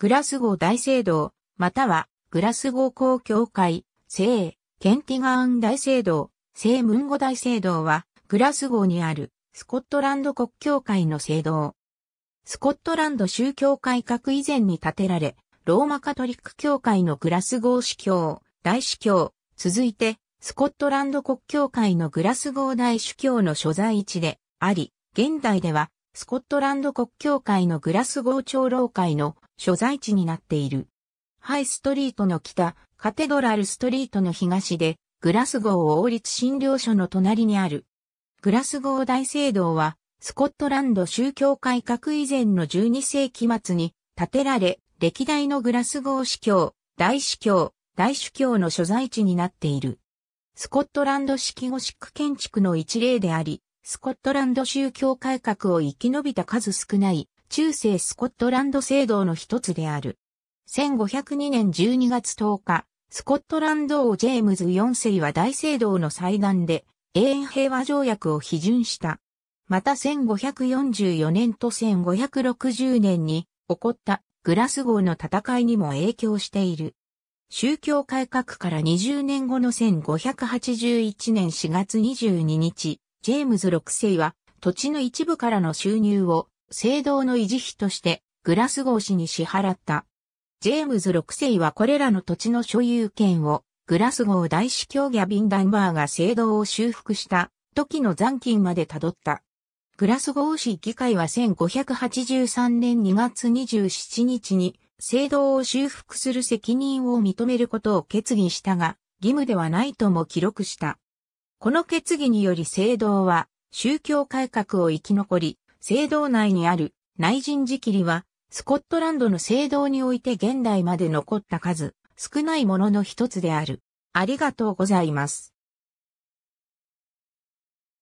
グラスゴー大聖堂、または、グラスゴー公教会、聖、ケンティガーン大聖堂、聖ムンゴ大聖堂は、グラスゴーにある、スコットランド国教会の聖堂。スコットランド宗教改革以前に建てられ、ローマカトリック教会のグラスゴー司教、大司教、続いて、スコットランド国教会のグラスゴー大主教の所在地であり、現代では、スコットランド国教会のグラスゴー長老会の所在地になっている。ハイストリートの北、カテドラルストリートの東で、グラスゴー王立診療所の隣にある。グラスゴー大聖堂は、スコットランド宗教改革以前の12世紀末に建てられ、歴代のグラスゴー司教、大司教、大主教の所在地になっている。スコットランド式ゴシック建築の一例であり、スコットランド宗教改革を生き延びた数少ない中世スコットランド制度の一つである。1502年12月10日、スコットランド王ジェームズ4世は大聖堂の祭壇で永遠平和条約を批准した。また1544年と1560年に起こったグラスゴーの戦いにも影響している。宗教改革から20年後の1581年4月22日、ジェームズ6世は土地の一部からの収入を聖堂の維持費としてグラスゴー氏に支払った。ジェームズ6世はこれらの土地の所有権をグラスゴー大司教ギャビン・ダンバーが聖堂を修復した時の残金までたどった。グラスゴー市議会は1583年2月27日に聖堂を修復する責任を認めることを決議したが、義務ではないとも記録した。この決議により聖堂は宗教改革を生き残り、聖堂内にある内人寺切は、スコットランドの聖堂において現代まで残った数、少ないものの一つである。ありがとうございます。